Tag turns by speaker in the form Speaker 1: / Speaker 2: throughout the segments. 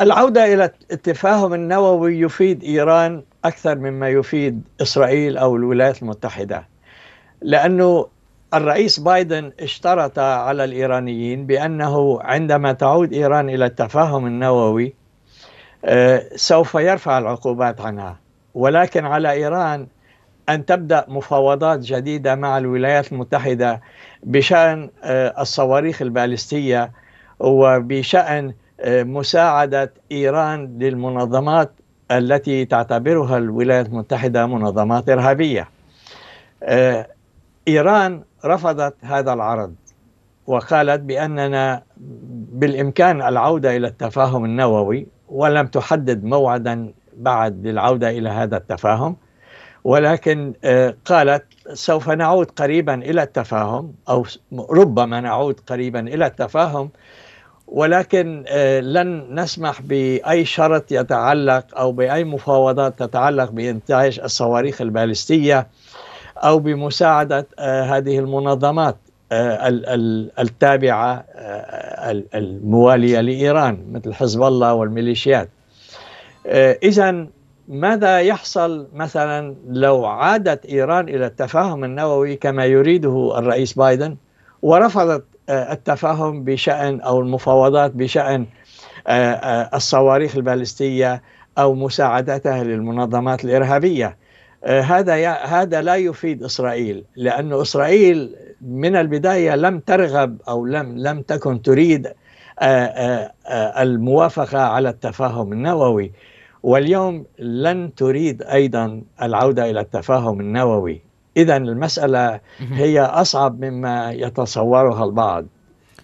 Speaker 1: العودة إلى التفاهم النووي يفيد إيران أكثر مما يفيد إسرائيل أو الولايات المتحدة لأنه الرئيس بايدن اشترط على الإيرانيين بأنه عندما تعود إيران إلى التفاهم النووي آه، سوف يرفع العقوبات عنها ولكن على إيران أن تبدأ مفاوضات جديدة مع الولايات المتحدة بشأن آه، الصواريخ البالستية وبشأن آه، مساعدة إيران للمنظمات التي تعتبرها الولايات المتحدة منظمات إرهابية آه، إيران رفضت هذا العرض وقالت بأننا بالإمكان العودة إلى التفاهم النووي ولم تحدد موعدا بعد للعودة إلى هذا التفاهم ولكن آه، قالت سوف نعود قريبا إلى التفاهم أو ربما نعود قريبا إلى التفاهم ولكن آه، لن نسمح باي شرط يتعلق او باي مفاوضات تتعلق بانتاج الصواريخ البالستيه او بمساعده آه، هذه المنظمات آه، التابعه المواليه لايران مثل حزب الله والميليشيات. اذا ماذا يحصل مثلا لو عادت ايران الى التفاهم النووي كما يريده الرئيس بايدن ورفضت آه، التفاهم بشأن أو المفاوضات بشأن آه، آه، الصواريخ البالستية أو مساعدتها للمنظمات الإرهابية هذا هذا لا يفيد إسرائيل لأن إسرائيل من البداية لم ترغب أو لم لم تكن تريد الموافقة على التفاهم النووي واليوم لن تريد أيضا العودة إلى التفاهم النووي إذا المسألة هي أصعب مما يتصورها البعض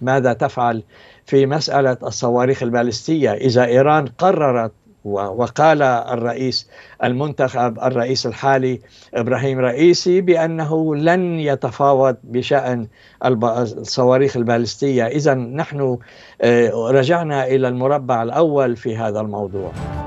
Speaker 1: ماذا تفعل في مسألة الصواريخ البالستية إذا إيران قررت وقال الرئيس المنتخب الرئيس الحالي ابراهيم رئيسي بانه لن يتفاوض بشان الصواريخ البالستيه، اذا نحن آه، رجعنا الى المربع الاول في هذا الموضوع.